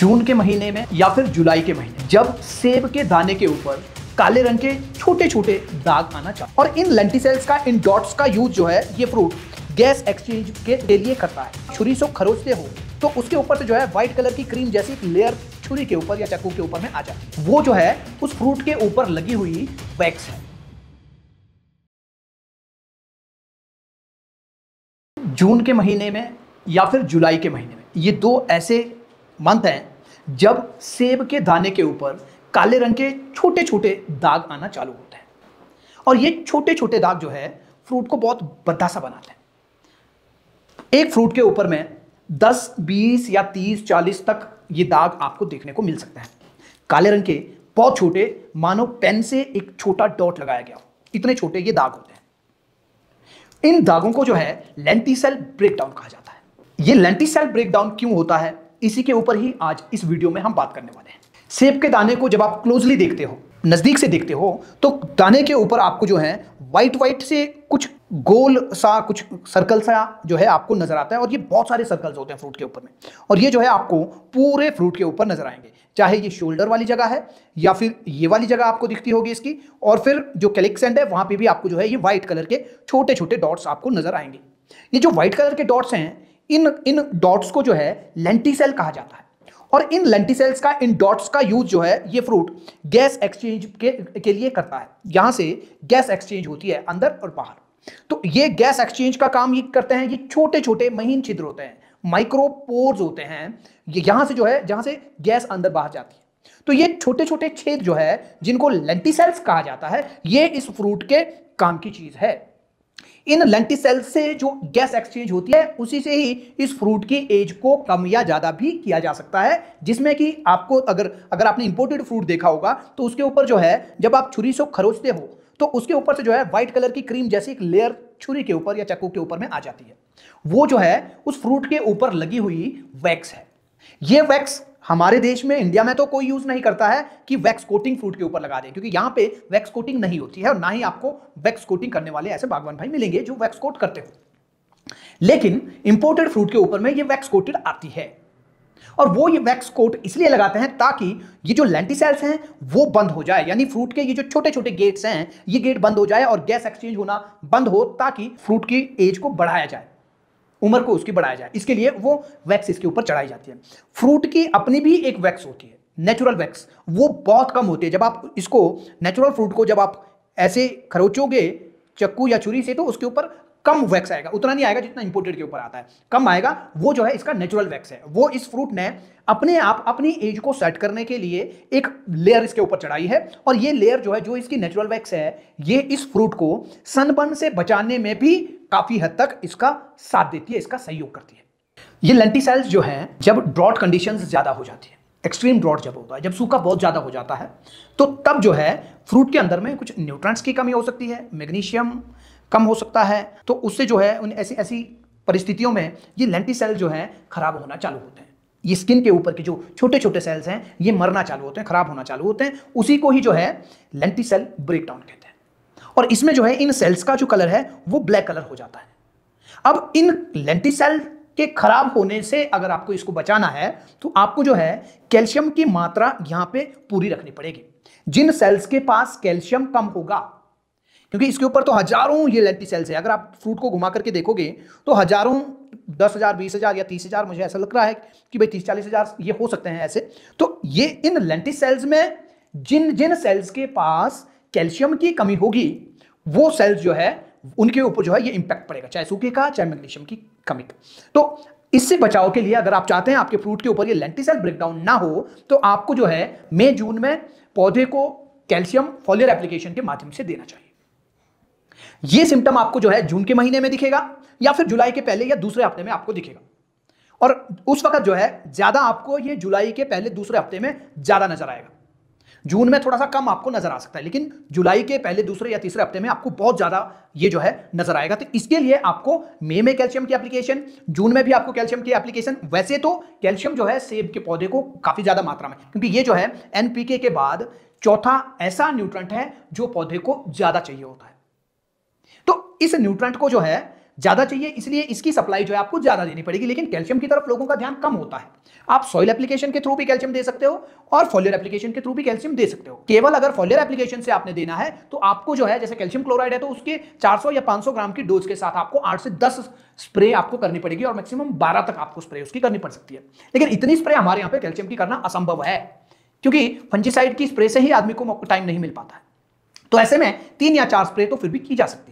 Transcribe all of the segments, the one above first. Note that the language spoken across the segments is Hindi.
जून के महीने में या फिर जुलाई के महीने जब सेब के दाने के ऊपर काले रंग के छोटे छोटे दाग आना चाहिए और इन लेंटीसेल्स का इन डॉट्स का यूज जो है ये फ्रूट गैस एक्सचेंज के लिए करता है छुरी से खरोचते हो तो उसके ऊपर से तो जो है व्हाइट कलर की क्रीम जैसी लेयर छुरी के ऊपर या चाकू के ऊपर में आ जाती है वो जो है उस फ्रूट के ऊपर लगी हुई वैक्स है जून के महीने में या फिर जुलाई के महीने में ये दो ऐसे मानते हैं जब सेब के दाने के ऊपर काले रंग के छोटे छोटे दाग आना चालू होते हैं और ये छोटे छोटे दाग जो है फ्रूट को बहुत बदासा बनाते हैं एक फ्रूट के ऊपर में 10, 20 या 30, 40 तक ये दाग आपको देखने को मिल सकते हैं काले रंग के बहुत छोटे मानो पेन से एक छोटा डॉट लगाया गया इतने छोटे ये दाग होते हैं इन दागों को जो है लेंटी सेल ब्रेकडाउन कहा जाता है ये लेंटी सेल ब्रेकडाउन क्यों होता है इसी के ऊपर ही आज इस वीडियो में हम बात करने वाले हैं सेब के दाने को जब आप क्लोजली देखते हो नज़दीक से देखते हो तो दाने के ऊपर आपको जो है व्हाइट व्हाइट से कुछ गोल सा कुछ सर्कल सा जो है आपको नज़र आता है और ये बहुत सारे सर्कल्स होते हैं फ्रूट के ऊपर में और ये जो है आपको पूरे फ्रूट के ऊपर नज़र आएंगे चाहे ये शोल्डर वाली जगह है या फिर ये वाली जगह आपको दिखती होगी इसकी और फिर जो एंड है वहां पे भी आपको जो है ये व्हाइट कलर के छोटे छोटे डॉट्स आपको नज़र आएंगे ये जो व्हाइट कलर के डॉट्स हैं इन इन डॉट्स को जो है सेल कहा जाता है और इन लेंटिसेल्स का इन डॉट्स का यूज जो है ये फ्रूट गैस एक्सचेंज के के लिए करता है यहां से गैस एक्सचेंज होती है अंदर और बाहर तो ये गैस एक्सचेंज का काम ये करते हैं ये छोटे छोटे महीन छिद्र होते हैं माइक्रोपोर्स होते हैं ये से जो है जहां से गैस अंदर बाहर जाती है तो ये छोटे छोटे छेद जो है जिनको सेल्स कहा जाता है ये इस फ्रूट के काम की चीज है इन लेंटी सेल से जो गैस एक्सचेंज होती है उसी से ही इस फ्रूट की एज को कम या ज़्यादा भी किया जा सकता है जिसमें कि आपको अगर अगर आपने इंपोर्टेड फ्रूट देखा होगा तो उसके ऊपर जो है जब आप छुरी से खरोचते हो तो उसके ऊपर से जो है व्हाइट कलर की क्रीम जैसी एक लेयर छुरी के ऊपर या चक्कू के ऊपर में आ जाती है वो जो है उस फ्रूट के ऊपर लगी हुई वैक्स है ये वैक्स हमारे देश में इंडिया में तो कोई यूज नहीं करता है कि वैक्स कोटिंग फ्रूट के ऊपर लगा दें क्योंकि यहाँ पे वैक्स कोटिंग नहीं होती है और ना ही आपको वैक्स कोटिंग करने वाले ऐसे बागवान भाई मिलेंगे जो वैक्स कोट करते हो लेकिन इंपोर्टेड फ्रूट के ऊपर में ये वैक्स कोटेड आती है और वो ये वैक्स कोट इसलिए लगाते हैं ताकि ये जो सेल्स हैं वो बंद हो जाए यानी फ्रूट के ये जो छोटे छोटे गेट्स हैं ये गेट बंद हो जाए और गैस एक्सचेंज होना बंद हो ताकि फ्रूट की एज को बढ़ाया जाए उम्र को उसकी बढ़ाया जाए इसके लिए वो वैक्स इसके ऊपर चढ़ाई जाती है फ्रूट की अपनी भी एक वैक्स होती है नेचुरल वैक्स वो बहुत कम होती है जब आप इसको नेचुरल फ्रूट को जब आप ऐसे खरोचोगे चक्कू या छुरी से तो उसके ऊपर कम वैक्स आएगा उतना नहीं आएगा जितना इंपोर्टेड के ऊपर आता है कम आएगा वो जो है इसका नेचुरल वैक्स है वो इस फ्रूट ने अपने आप अपनी एज को सेट करने के लिए एक लेयर इसके ऊपर चढ़ाई है और ये लेयर जो है जो इसकी नेचुरल वैक्स है ये इस फ्रूट को सनबर्न से बचाने में भी काफी हद तक इसका साथ देती है इसका सहयोग करती है ये लेंटी सेल्स जो हैं जब ड्रॉट कंडीशन ज़्यादा हो जाती है एक्सट्रीम ड्रॉट जब होता है जब सूखा बहुत ज़्यादा हो जाता है तो तब जो है फ्रूट के अंदर में कुछ न्यूट्रंट्स की कमी हो सकती है मैग्नीशियम कम हो सकता है तो उससे जो है उन ऐसी ऐसी परिस्थितियों में ये लेंटी सेल जो है खराब होना चालू होते हैं ये स्किन के ऊपर के जो छोटे छोटे सेल्स हैं ये मरना चालू होते हैं खराब होना चालू होते हैं उसी को ही जो है लेंटी सेल ब्रेकडाउन कहते हैं और इसमें जो है इन सेल्स का जो कलर है वो ब्लैक कलर हो जाता है अब इन लेंटी सेल के खराब होने से अगर आपको इसको बचाना है तो आपको जो है कैल्शियम की मात्रा यहाँ पे पूरी रखनी पड़ेगी जिन सेल्स के पास कैल्शियम कम होगा क्योंकि इसके ऊपर तो हजारों ये लेंटी सेल्स है अगर आप फ्रूट को घुमा करके देखोगे तो हजारों दस हज़ार बीस हज़ार या तीस हज़ार मुझे ऐसा लग रहा है कि भाई तीस चालीस हज़ार ये हो सकते हैं ऐसे तो ये इन लेंटी सेल्स में जिन जिन सेल्स के पास कैल्शियम की कमी होगी वो सेल्स जो है उनके ऊपर जो है ये इम्पैक्ट पड़ेगा चाहे सूखे का चाहे मैग्नीशियम की कमी का तो इससे बचाव के लिए अगर आप चाहते हैं आपके फ्रूट के ऊपर ये लेंटीसेल ब्रेकडाउन ना हो तो आपको जो है मई जून में पौधे को कैल्शियम फॉलियर एप्लीकेशन के माध्यम से देना चाहिए ये सिम्टम आपको जो है जून के महीने में दिखेगा या फिर जुलाई के पहले या दूसरे हफ्ते में आपको दिखेगा और उस वक्त जो है ज्यादा आपको ये जुलाई के पहले दूसरे हफ्ते में ज्यादा नजर आएगा जून में थोड़ा सा कम आपको नजर आ सकता है लेकिन जुलाई के पहले दूसरे या तीसरे हफ्ते में आपको बहुत ज्यादा ये जो है नजर आएगा तो इसके लिए आपको मे में कैल्शियम की एप्लीकेशन जून में भी आपको कैल्शियम की एप्लीकेशन वैसे तो कैल्शियम जो है सेब के पौधे को काफी ज्यादा मात्रा में क्योंकि ये जो है एनपीके के बाद चौथा ऐसा न्यूट्रंट है जो पौधे को ज्यादा चाहिए होता है तो इस न्यूट्रंट को जो है ज़्यादा चाहिए इसलिए इसकी सप्लाई जो है आपको ज़्यादा देनी पड़ेगी लेकिन कैल्शियम की तरफ लोगों का ध्यान कम होता है आप सॉइल एप्लीकेशन के थ्रू भी कैल्शियम दे सकते हो और फॉलियर एप्लीकेशन के थ्रू भी कैल्शियम दे सकते हो केवल अगर फॉलियर एप्लीकेशन से आपने देना है तो आपको जो है जैसे कैल्शियम क्लोराइड है तो उसके चार या पांच ग्राम की डोज के साथ आपको आठ से दस स्प्रे आपको करनी पड़ेगी और मैक्सिमम बारह तक आपको स्प्रे उसकी करनी पड़ सकती है लेकिन इतनी स्प्रे हमारे यहाँ पे कैल्शियम की करना असंभव है क्योंकि फंजीसाइड की स्प्रे से ही आदमी को टाइम नहीं मिल पाता तो ऐसे में तीन या चार स्प्रे तो फिर भी की जा सकती है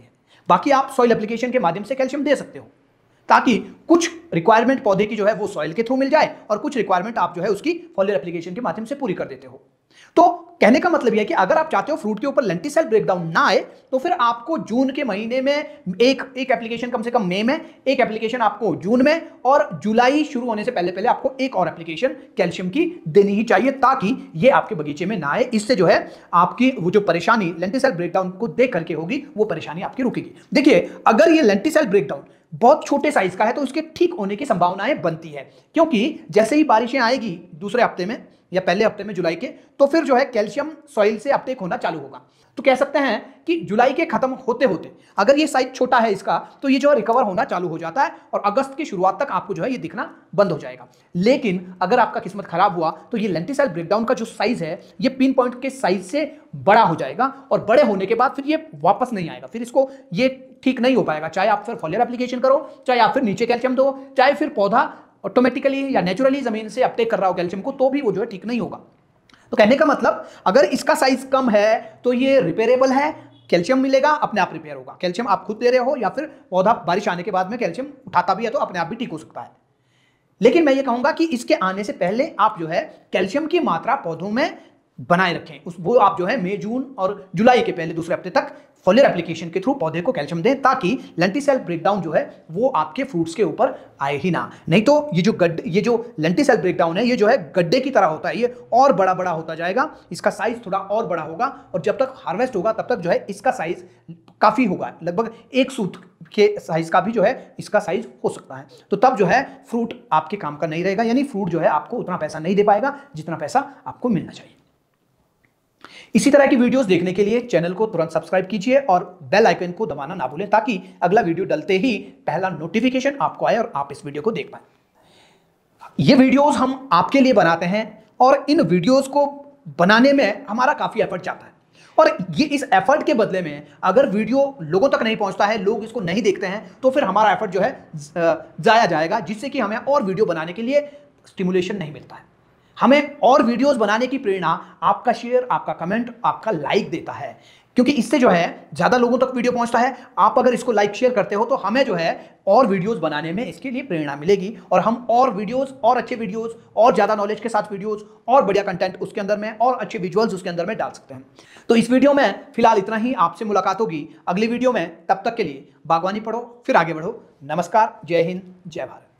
बाकी आप सॉइल एप्लीकेशन के माध्यम से कैल्शियम दे सकते हो ताकि कुछ रिक्वायरमेंट पौधे की जो है वो सॉइल के थ्रू मिल जाए और कुछ रिक्वायरमेंट आप जो है उसकी फॉलियर एप्लीकेशन के माध्यम से पूरी कर देते हो तो कहने का मतलब यह कि अगर आप चाहते हो फ्रूट के ऊपर लेंटी सेल ब्रेकडाउन ना आए तो फिर आपको जून के महीने में एक एक एप्लीकेशन कम से कम मई में एक एप्लीकेशन आपको जून में और जुलाई शुरू होने से पहले पहले आपको एक और एप्लीकेशन कैल्शियम की देनी ही चाहिए ताकि ये आपके बगीचे में ना आए इससे जो है आपकी वो जो परेशानी लेंटी सेल ब्रेकडाउन को देख करके होगी वो परेशानी आपकी रुकेगी देखिए अगर ये लेंटी सेल ब्रेकडाउन बहुत छोटे साइज का है तो उसके ठीक होने की संभावनाएं बनती है क्योंकि जैसे ही बारिशें आएगी दूसरे हफ्ते में या पहले हफ्ते में जुलाई के तो फिर जो है कैल्शियम सॉइल से अपटेक होना चालू होगा तो कह सकते हैं कि जुलाई के खत्म होते होते अगर ये साइज छोटा है इसका तो ये जो है रिकवर होना चालू हो जाता है और अगस्त की शुरुआत तक आपको जो है ये दिखना बंद हो जाएगा लेकिन अगर आपका किस्मत खराब हुआ तो ये लेंटिसाइल ब्रेकडाउन का जो साइज है ये पिन पॉइंट के साइज से बड़ा हो जाएगा और बड़े होने के बाद फिर ये वापस नहीं आएगा फिर इसको ये ठीक नहीं हो पाएगा चाहे आप फिर फॉलियर एप्लीकेशन करो चाहे आप फिर नीचे कैल्शियम दो चाहे फिर पौधा ऑटोमेटिकली या नेचुरली ज़मीन से अपटेक कर रहा हो कैल्शियम को तो भी वो जो है ठीक नहीं होगा तो कहने का मतलब अगर इसका साइज कम है तो ये रिपेयरेबल है कैल्शियम मिलेगा अपने आप रिपेयर होगा कैल्शियम आप खुद दे रहे हो या फिर पौधा बारिश आने के बाद में कैल्शियम उठाता भी है तो अपने आप भी ठीक हो सकता है लेकिन मैं ये कहूंगा कि इसके आने से पहले आप जो है कैल्शियम की मात्रा पौधों में बनाए रखें उस वो आप जो है मई जून और जुलाई के पहले दूसरे हफ्ते तक फॉलियर एप्लीकेशन के थ्रू पौधे को कैल्शियम दें ताकि लेंटी सेल ब्रेकडाउन जो है वो आपके फ्रूट्स के ऊपर आए ही ना नहीं तो ये जो गड्ढे ये जो लेंटी सेल ब्रेकडाउन है ये जो है गड्ढे की तरह होता है ये और बड़ा बड़ा होता जाएगा इसका साइज थोड़ा और बड़ा होगा और जब तक हार्वेस्ट होगा तब तक जो है इसका साइज काफ़ी होगा लगभग एक सूत के साइज का भी जो है इसका साइज हो सकता है तो तब जो है फ्रूट आपके काम का नहीं रहेगा यानी फ्रूट जो है आपको उतना पैसा नहीं दे पाएगा जितना पैसा आपको मिलना चाहिए इसी तरह की वीडियोस देखने के लिए चैनल को तुरंत सब्सक्राइब कीजिए और बेल आइकन को दबाना ना भूलें ताकि अगला वीडियो डलते ही पहला नोटिफिकेशन आपको आए और आप इस वीडियो को देख पाए ये वीडियोस हम आपके लिए बनाते हैं और इन वीडियोस को बनाने में हमारा काफ़ी एफर्ट जाता है और ये इस एफर्ट के बदले में अगर वीडियो लोगों तक नहीं पहुंचता है लोग इसको नहीं देखते हैं तो फिर हमारा एफर्ट जो है जाया जाएगा जिससे कि हमें और वीडियो बनाने के लिए स्टिमुलेशन नहीं मिलता है हमें और वीडियोस बनाने की प्रेरणा आपका शेयर आपका कमेंट आपका लाइक देता है क्योंकि इससे जो है ज़्यादा लोगों तक वीडियो पहुंचता है आप अगर इसको लाइक शेयर करते हो तो हमें जो है और वीडियोस बनाने में इसके लिए प्रेरणा मिलेगी और हम और वीडियोस और अच्छे वीडियोस और ज़्यादा नॉलेज के साथ वीडियोस और बढ़िया कंटेंट उसके अंदर में और अच्छे विजुअल्स उसके अंदर में डाल सकते हैं तो इस वीडियो में फिलहाल इतना ही आपसे मुलाकात होगी अगली वीडियो में तब तक के लिए बागवानी पढ़ो फिर आगे बढ़ो नमस्कार जय हिंद जय भारत